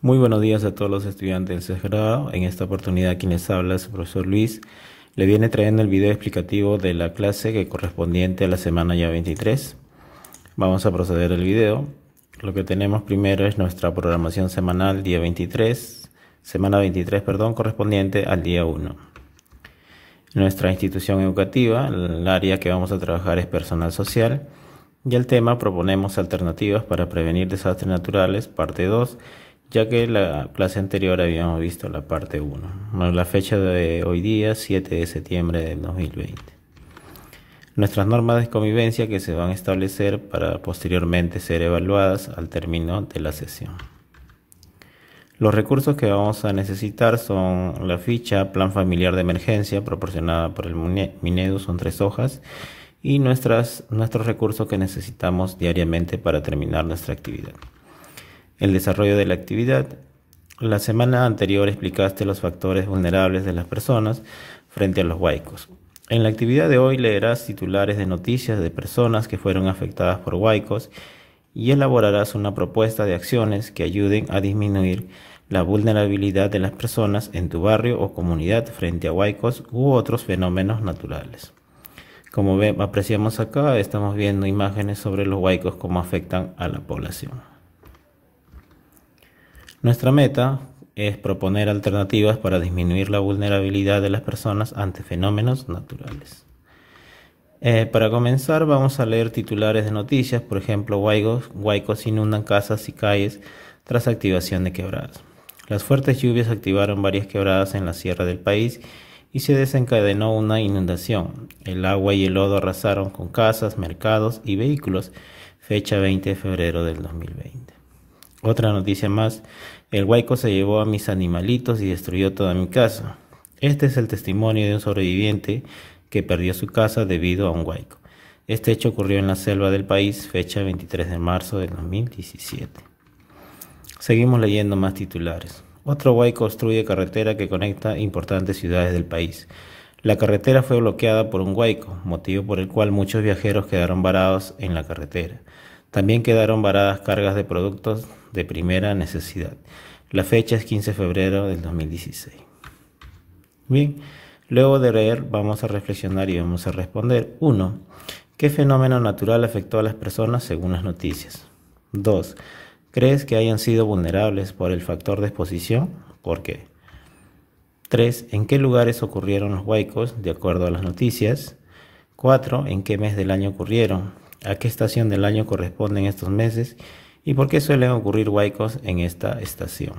Muy buenos días a todos los estudiantes del sexto grado. En esta oportunidad quien les habla es el profesor Luis. Le viene trayendo el video explicativo de la clase que correspondiente a la semana ya 23. Vamos a proceder al video. Lo que tenemos primero es nuestra programación semanal día 23, semana 23, perdón, correspondiente al día 1. Nuestra institución educativa, el área que vamos a trabajar es personal social y el tema proponemos alternativas para prevenir desastres naturales, parte 2 ya que en la clase anterior habíamos visto la parte 1, la fecha de hoy día, 7 de septiembre de 2020. Nuestras normas de convivencia que se van a establecer para posteriormente ser evaluadas al término de la sesión. Los recursos que vamos a necesitar son la ficha Plan Familiar de Emergencia proporcionada por el Minedu, son tres hojas, y nuestras, nuestros recursos que necesitamos diariamente para terminar nuestra actividad el desarrollo de la actividad. La semana anterior explicaste los factores vulnerables de las personas frente a los huaicos. En la actividad de hoy leerás titulares de noticias de personas que fueron afectadas por huaicos y elaborarás una propuesta de acciones que ayuden a disminuir la vulnerabilidad de las personas en tu barrio o comunidad frente a huaicos u otros fenómenos naturales. Como apreciamos acá, estamos viendo imágenes sobre los huaicos, cómo afectan a la población. Nuestra meta es proponer alternativas para disminuir la vulnerabilidad de las personas ante fenómenos naturales. Eh, para comenzar vamos a leer titulares de noticias, por ejemplo, huaicos, inundan casas y calles tras activación de quebradas. Las fuertes lluvias activaron varias quebradas en la sierra del país y se desencadenó una inundación. El agua y el lodo arrasaron con casas, mercados y vehículos, fecha 20 de febrero del 2020. Otra noticia más, el huaico se llevó a mis animalitos y destruyó toda mi casa. Este es el testimonio de un sobreviviente que perdió su casa debido a un huaico. Este hecho ocurrió en la selva del país, fecha 23 de marzo del 2017. Seguimos leyendo más titulares. Otro huaico obstruye carretera que conecta importantes ciudades del país. La carretera fue bloqueada por un huaico, motivo por el cual muchos viajeros quedaron varados en la carretera. También quedaron varadas cargas de productos de primera necesidad. La fecha es 15 de febrero del 2016. Bien, luego de leer vamos a reflexionar y vamos a responder. 1. ¿Qué fenómeno natural afectó a las personas según las noticias? 2. ¿Crees que hayan sido vulnerables por el factor de exposición? ¿Por qué? 3. ¿En qué lugares ocurrieron los huaicos de acuerdo a las noticias? 4. ¿En qué mes del año ocurrieron? a qué estación del año corresponden estos meses y por qué suelen ocurrir huaicos en esta estación.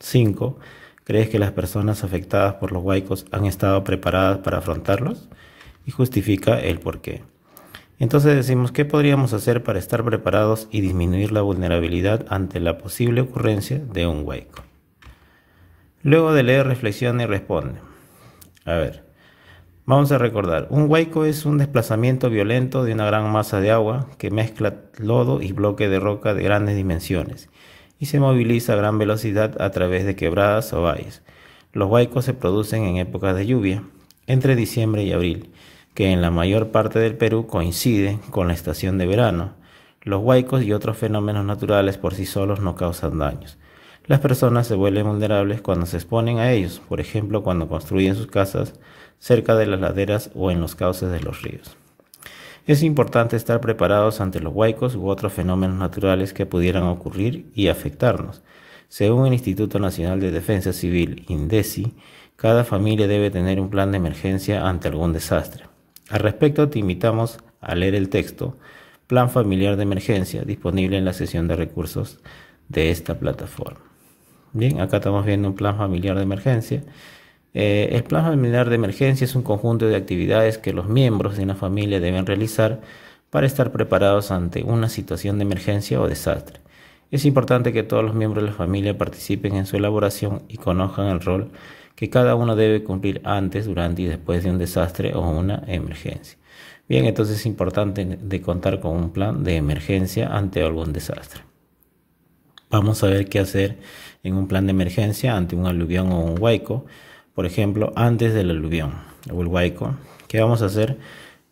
5. ¿Crees que las personas afectadas por los huaicos han estado preparadas para afrontarlos? Y justifica el por qué. Entonces decimos, ¿qué podríamos hacer para estar preparados y disminuir la vulnerabilidad ante la posible ocurrencia de un huaico? Luego de leer, reflexiona y responde. A ver, Vamos a recordar, un huaico es un desplazamiento violento de una gran masa de agua que mezcla lodo y bloque de roca de grandes dimensiones y se moviliza a gran velocidad a través de quebradas o valles. Los huaicos se producen en épocas de lluvia, entre diciembre y abril, que en la mayor parte del Perú coincide con la estación de verano. Los huaicos y otros fenómenos naturales por sí solos no causan daños. Las personas se vuelven vulnerables cuando se exponen a ellos, por ejemplo cuando construyen sus casas cerca de las laderas o en los cauces de los ríos. Es importante estar preparados ante los huaicos u otros fenómenos naturales que pudieran ocurrir y afectarnos. Según el Instituto Nacional de Defensa Civil, INDECI, cada familia debe tener un plan de emergencia ante algún desastre. Al respecto, te invitamos a leer el texto Plan Familiar de Emergencia disponible en la sesión de recursos de esta plataforma. Bien, acá estamos viendo un plan familiar de emergencia. Eh, el plan familiar de emergencia es un conjunto de actividades que los miembros de una familia deben realizar para estar preparados ante una situación de emergencia o desastre. Es importante que todos los miembros de la familia participen en su elaboración y conozcan el rol que cada uno debe cumplir antes, durante y después de un desastre o una emergencia. Bien, entonces es importante contar con un plan de emergencia ante algún desastre. Vamos a ver qué hacer en un plan de emergencia ante un aluvión o un huaico. Por ejemplo, antes del aluvión o el huaico, ¿qué vamos a hacer?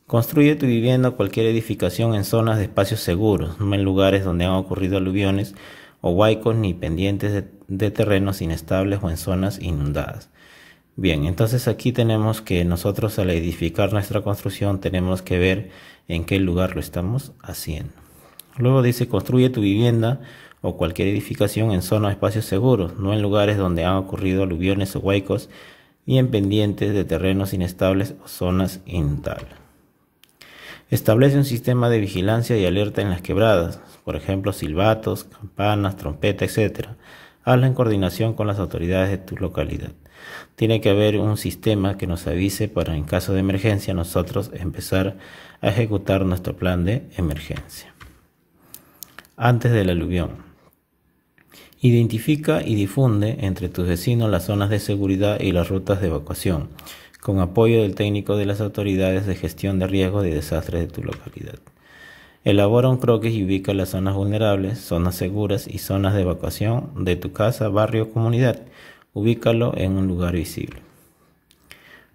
Construye tu vivienda o cualquier edificación en zonas de espacios seguros, no en lugares donde han ocurrido aluviones o huaicos ni pendientes de, de, terrenos inestables o en zonas inundadas. Bien, entonces aquí tenemos que nosotros al edificar nuestra construcción tenemos que ver en qué lugar lo estamos haciendo. Luego dice construye tu vivienda o cualquier edificación en zonas o espacios seguros, no en lugares donde han ocurrido aluviones o huecos, ni en pendientes de terrenos inestables o zonas inundables. Establece un sistema de vigilancia y alerta en las quebradas, por ejemplo, silbatos, campanas, trompetas, etc. Hazlo en coordinación con las autoridades de tu localidad. Tiene que haber un sistema que nos avise para en caso de emergencia nosotros empezar a ejecutar nuestro plan de emergencia. Antes del aluvión. Identifica y difunde entre tus vecinos las zonas de seguridad y las rutas de evacuación, con apoyo del técnico de las autoridades de gestión de riesgos de desastres de tu localidad. Elabora un croquis y ubica las zonas vulnerables, zonas seguras y zonas de evacuación de tu casa, barrio o comunidad. Ubícalo en un lugar visible.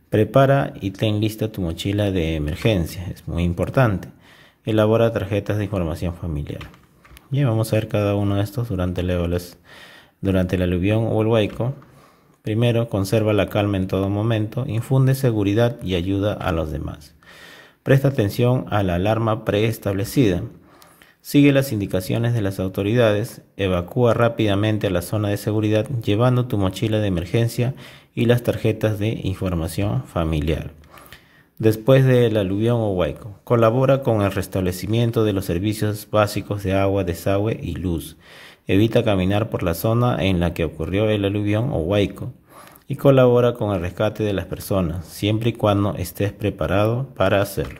Prepara y ten lista tu mochila de emergencia, es muy importante. Elabora tarjetas de información familiar. Bien, vamos a ver cada uno de estos durante el Durante aluvión o el huaico, primero, conserva la calma en todo momento, infunde seguridad y ayuda a los demás. Presta atención a la alarma preestablecida. Sigue las indicaciones de las autoridades, evacúa rápidamente a la zona de seguridad llevando tu mochila de emergencia y las tarjetas de información familiar después del aluvión o huaico, Colabora con el restablecimiento de los servicios básicos de agua, desagüe y luz. Evita caminar por la zona en la que ocurrió el aluvión o huaico y colabora con el rescate de las personas, siempre y cuando estés preparado para hacerlo.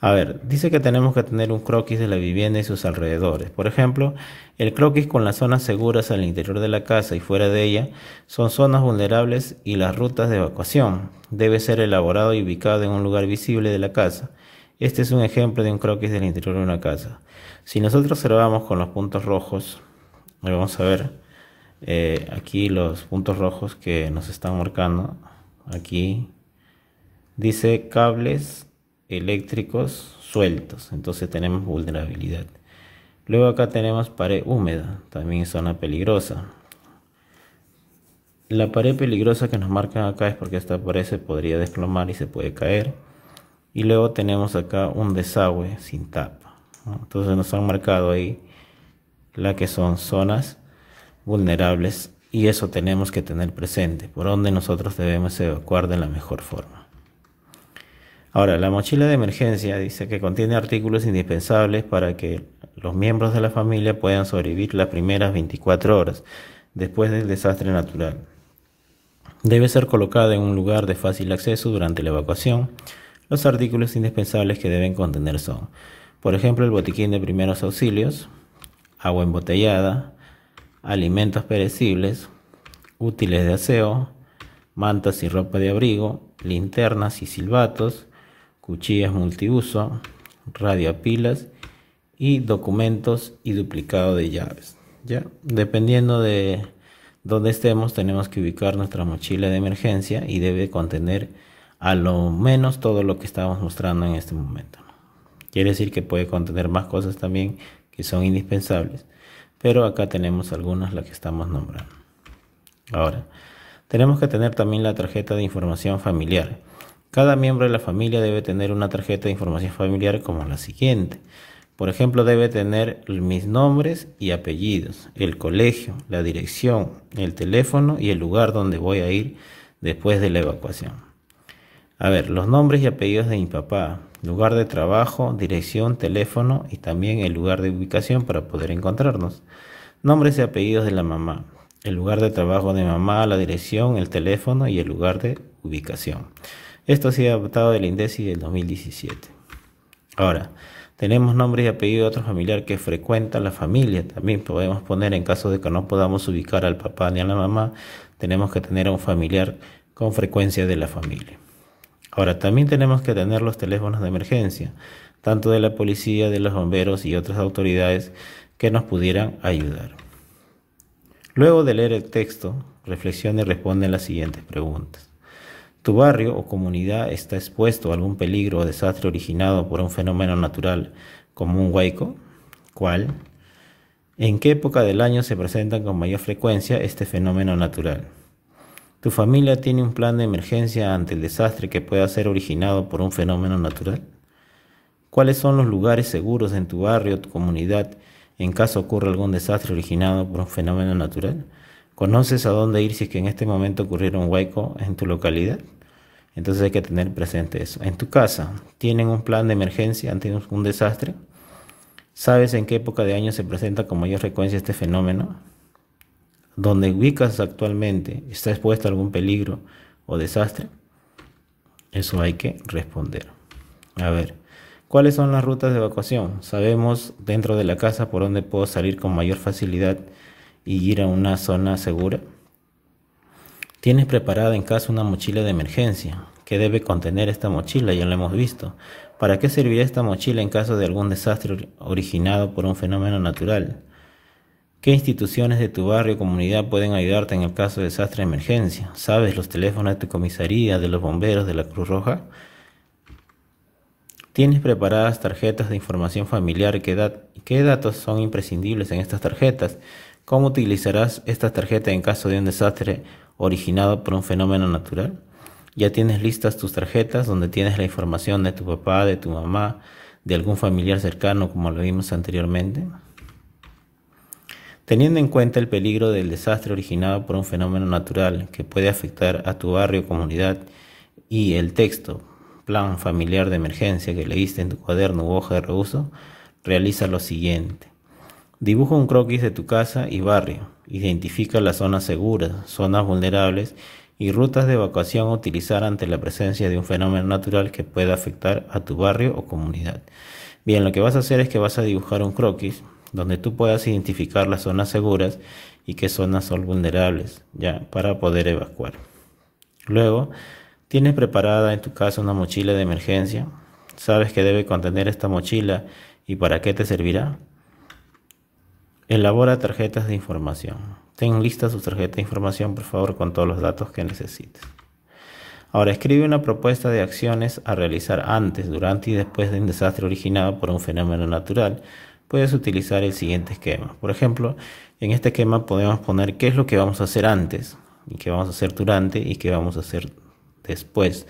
A ver, dice que tenemos que tener un croquis de la vivienda y sus alrededores. Por ejemplo, el croquis con las zonas seguras al interior de la casa y fuera de ella son zonas vulnerables y las rutas de evacuación. Debe ser elaborado y ubicado en un lugar visible de la casa. Este es un ejemplo de un croquis del interior de una casa. Si nosotros observamos con los puntos rojos, vamos a ver eh, aquí los puntos rojos que nos están marcando. Aquí dice cables eléctricos sueltos, entonces tenemos vulnerabilidad. Luego acá tenemos pared húmeda, también zona peligrosa. La pared peligrosa que nos marcan acá es porque esta pared se podría desplomar y se puede caer. Y luego tenemos acá un desagüe sin tapa. Entonces nos han marcado ahí la que son zonas vulnerables y eso tenemos que tener presente, por donde nosotros debemos evacuar de la mejor forma. Ahora, la mochila de emergencia dice que contiene artículos indispensables para que los miembros de la familia puedan sobrevivir las primeras 24 horas después del desastre natural. Debe ser colocada en un lugar de fácil acceso durante la evacuación. Los artículos indispensables que deben contener son, por ejemplo, el botiquín de primeros auxilios, agua embotellada, alimentos perecibles, útiles de aseo, mantas y ropa de abrigo, linternas y silbatos, cuchillas multiuso, radio pilas y documentos y duplicado de llaves. ¿ya? Dependiendo de donde estemos tenemos que ubicar nuestra mochila de emergencia y debe contener a lo menos todo lo que estamos mostrando en este momento. Quiere decir que puede contener más cosas también que son indispensables, pero acá tenemos algunas las que estamos nombrando. Ahora, tenemos que tener también la tarjeta de información familiar cada miembro de la familia debe tener una tarjeta de información familiar como la siguiente. Por ejemplo, debe tener mis nombres y apellidos, el colegio, la dirección, el teléfono y el lugar donde voy a ir después de la evacuación. A ver, los nombres y apellidos de mi papá, lugar de trabajo, dirección, teléfono y también el lugar de ubicación para poder encontrarnos. Nombres y apellidos de la mamá, el lugar de trabajo de mamá, la dirección, el teléfono y el lugar de ubicación. Esto ha sido adaptado del INDECI del 2017. Ahora, tenemos nombres y apellido de otro familiar que frecuenta la familia. También podemos poner, en caso de que no podamos ubicar al papá ni a la mamá, tenemos que tener a un familiar con frecuencia de la familia. Ahora, también tenemos que tener los teléfonos de emergencia, tanto de la policía, de los bomberos y otras autoridades que nos pudieran ayudar. Luego de leer el texto, reflexiona y responde las siguientes preguntas tu barrio o comunidad está expuesto a algún peligro o desastre originado por un fenómeno natural como un huaico, ¿cuál? ¿En qué época del año se presenta con mayor frecuencia este fenómeno natural? ¿Tu familia tiene un plan de emergencia ante el desastre que pueda ser originado por un fenómeno natural? ¿Cuáles son los lugares seguros en tu barrio o tu comunidad en caso ocurra algún desastre originado por un fenómeno natural? ¿Conoces a dónde ir si es que en este momento ocurriera un hueco en tu localidad? Entonces hay que tener presente eso. En tu casa, ¿tienen un plan de emergencia ante un desastre? ¿Sabes en qué época de año se presenta con mayor frecuencia este fenómeno? ¿Dónde ubicas actualmente está expuesto a algún peligro o desastre? Eso hay que responder. A ver, ¿cuáles son las rutas de evacuación? Sabemos dentro de la casa por dónde puedo salir con mayor facilidad y ir a una zona segura? Tienes preparada en casa una mochila de emergencia. ¿Qué debe contener esta mochila? Ya lo hemos visto. ¿Para qué servirá esta mochila en caso de algún desastre originado por un fenómeno natural? ¿Qué instituciones de tu barrio o comunidad pueden ayudarte en el caso de desastre de emergencia? ¿Sabes los teléfonos de tu comisaría, de los bomberos, de la Cruz Roja? ¿Tienes preparadas tarjetas de información familiar? qué datos son imprescindibles en estas tarjetas? ¿Cómo utilizarás esta tarjeta en caso de un desastre originado por un fenómeno natural? Ya tienes listas tus tarjetas donde tienes la información de tu papá, de tu mamá, de algún familiar cercano, como lo vimos anteriormente. Teniendo en cuenta el peligro del desastre originado por un fenómeno natural que puede afectar a tu barrio o comunidad y el texto, plan familiar de emergencia que leíste en tu cuaderno u hoja de reuso, realiza lo siguiente. Dibuja un croquis de tu casa y barrio. Identifica las zonas seguras, zonas vulnerables y rutas de evacuación a utilizar ante la presencia de un fenómeno natural que pueda afectar a tu barrio o comunidad. Bien, lo que vas a hacer es que vas a dibujar un croquis donde tú puedas identificar las zonas seguras y qué zonas son vulnerables, ya para poder evacuar. Luego, tienes preparada en tu casa una mochila de emergencia. ¿Sabes que debe contener esta mochila y para qué te servirá? Elabora tarjetas de información. Ten lista su tarjeta de información, por favor, con todos los datos que necesites. Ahora, escribe una propuesta de acciones a realizar antes, durante y después de un desastre originado por un fenómeno natural. Puedes utilizar el siguiente esquema. Por ejemplo, en este esquema podemos poner qué es lo que vamos a hacer antes, y qué vamos a hacer durante y qué vamos a hacer después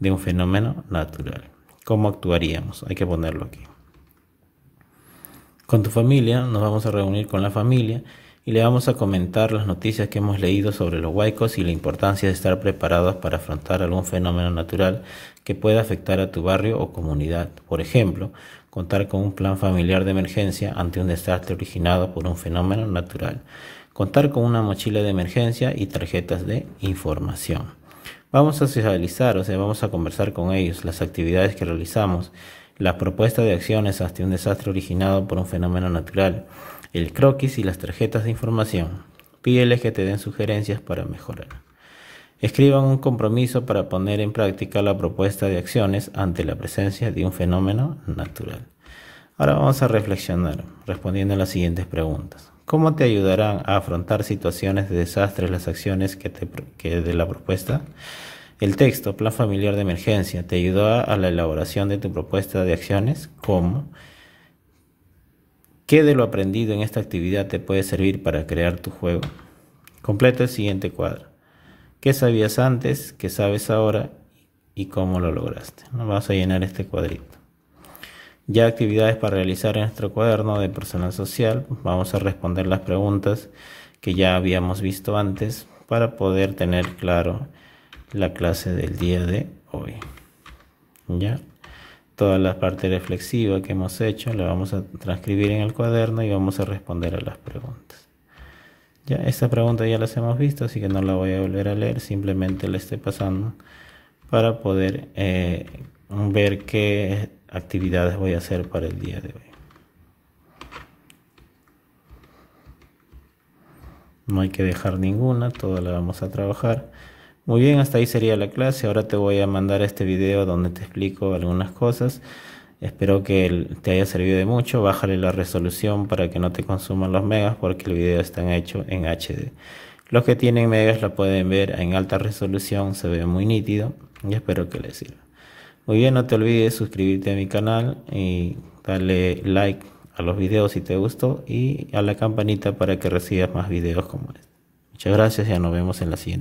de un fenómeno natural. ¿Cómo actuaríamos? Hay que ponerlo aquí con tu familia, nos vamos a reunir con la familia y le vamos a comentar las noticias que hemos leído sobre los huaicos y la importancia de estar preparados para afrontar algún fenómeno natural que pueda afectar a tu barrio o comunidad. Por ejemplo, contar con un plan familiar de emergencia ante un desastre originado por un fenómeno natural. Contar con una mochila de emergencia y tarjetas de información. Vamos a socializar, o sea, vamos a conversar con ellos, las actividades que realizamos, la propuesta de acciones ante un desastre originado por un fenómeno natural, el croquis y las tarjetas de información. Pídeles que te den sugerencias para mejorar. Escriban un compromiso para poner en práctica la propuesta de acciones ante la presencia de un fenómeno natural. Ahora vamos a reflexionar respondiendo a las siguientes preguntas. ¿Cómo te ayudarán a afrontar situaciones de desastres las acciones que, te, dé la propuesta? El texto, Plan Familiar de Emergencia, te ayudó a la elaboración de tu propuesta de acciones, como ¿qué de lo aprendido en esta actividad te puede servir para crear tu juego? Completa el siguiente cuadro. ¿Qué sabías antes? ¿Qué sabes ahora? ¿Y cómo lo lograste? Vas a llenar este cuadrito. Ya actividades para realizar en nuestro cuaderno de personal social. Vamos a responder las preguntas que ya habíamos visto antes para poder tener claro la clase del día de hoy. ¿Ya? Toda la parte reflexiva que hemos hecho la vamos a transcribir en el cuaderno y vamos a responder a las preguntas. Ya, esta pregunta ya las hemos visto, así que no la voy a volver a leer, simplemente la estoy pasando para poder eh, ver qué actividades voy a hacer para el día de hoy. No hay que dejar ninguna, toda la vamos a trabajar. Muy bien, hasta ahí sería la clase. Ahora te voy a mandar este video donde te explico algunas cosas. Espero que te haya servido de mucho. Bájale la resolución para que no te consuman los megas porque el video está hecho en HD. Los que tienen megas la pueden ver en alta resolución, se ve muy nítido y espero que les sirva. Muy bien, no te olvides suscribirte a mi canal y darle like a los videos si te gustó y a la campanita para que recibas más videos como este. Muchas gracias y nos vemos en la siguiente.